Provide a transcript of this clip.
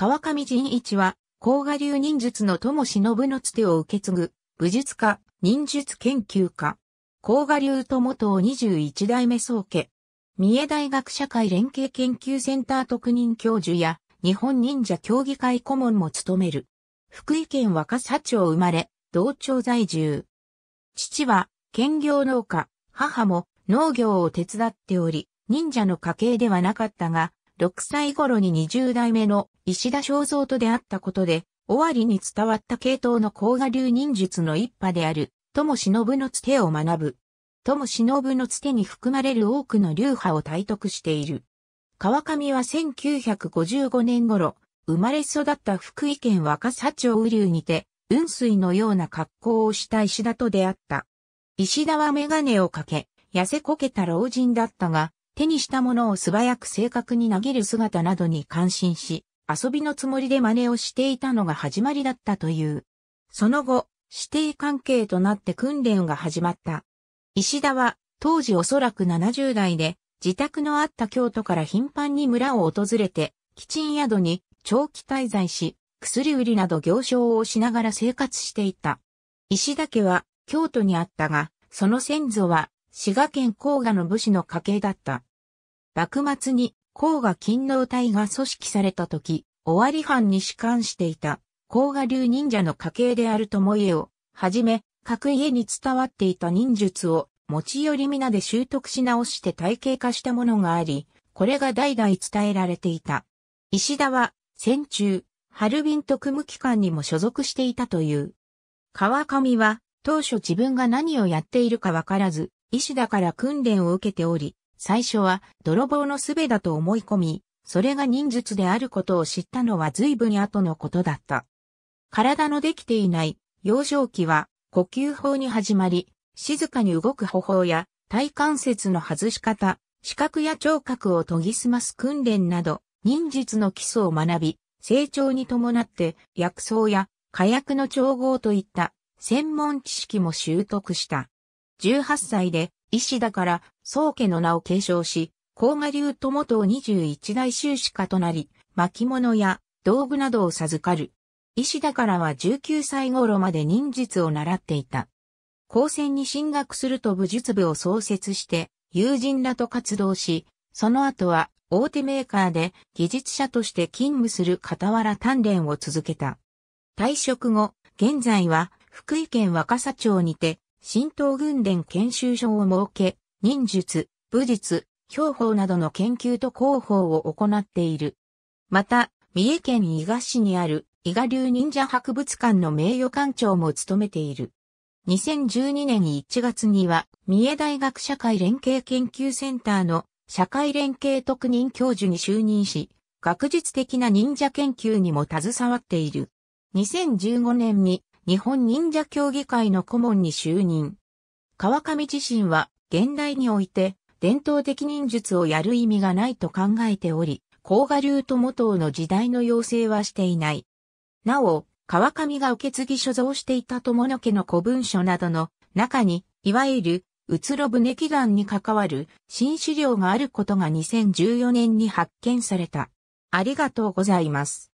川上仁一は、甲賀流忍術の友忍のつてを受け継ぐ、武術家、忍術研究家。甲賀流友を21代目宗家。三重大学社会連携研究センター特任教授や、日本忍者協議会顧問も務める。福井県若狭町生まれ、同町在住。父は、兼業農家、母も農業を手伝っており、忍者の家系ではなかったが、6歳頃に20代目の石田正蔵と出会ったことで、終わりに伝わった系統の甲賀流忍術の一派である、友忍のつてを学ぶ。友忍のつてに含まれる多くの流派を体得している。川上は1955年頃、生まれ育った福井県若狭町雨竜にて、雲水のような格好をした石田と出会った。石田はメガネをかけ、痩せこけた老人だったが、手にしたものを素早く正確に投げる姿などに感心し、遊びのつもりで真似をしていたのが始まりだったという。その後、指定関係となって訓練が始まった。石田は、当時おそらく70代で、自宅のあった京都から頻繁に村を訪れて、基ん宿に長期滞在し、薬売りなど行商をしながら生活していた。石田家は京都にあったが、その先祖は滋賀県甲賀の武士の家系だった。幕末に黄河勤能隊が組織された時、尾張藩に仕官していた、黄河流忍者の家系である友家を、はじめ、各家に伝わっていた忍術を、持ち寄り皆で習得し直して体系化したものがあり、これが代々伝えられていた。石田は、戦中、ハルビンと組む機関にも所属していたという。川上は、当初自分が何をやっているかわからず、石田から訓練を受けており、最初は泥棒の術だと思い込み、それが忍術であることを知ったのは随分後のことだった。体のできていない幼少期は呼吸法に始まり、静かに動く方法や体関節の外し方、視覚や聴覚を研ぎ澄ます訓練など、忍術の基礎を学び、成長に伴って薬草や火薬の調合といった専門知識も習得した。18歳で医師だから、宗家の名を継承し、甲賀流友二21代修士家となり、巻物や道具などを授かる。医師だからは19歳頃まで忍術を習っていた。高専に進学すると武術部を創設して、友人らと活動し、その後は大手メーカーで技術者として勤務する傍ら鍛錬を続けた。退職後、現在は福井県若狭町にて神道軍伝研修所を設け、忍術、武術、兵法などの研究と広報を行っている。また、三重県伊賀市にある伊賀流忍者博物館の名誉館長も務めている。2012年1月には、三重大学社会連携研究センターの社会連携特任教授に就任し、学術的な忍者研究にも携わっている。2015年に日本忍者協議会の顧問に就任。川上自身は現代において伝統的忍術をやる意味がないと考えており、甲賀流と元の時代の要請はしていない。なお、川上が受け継ぎ所蔵していた友野家の古文書などの中に、いわゆる、うつろ舟祈願に関わる新資料があることが2014年に発見された。ありがとうございます。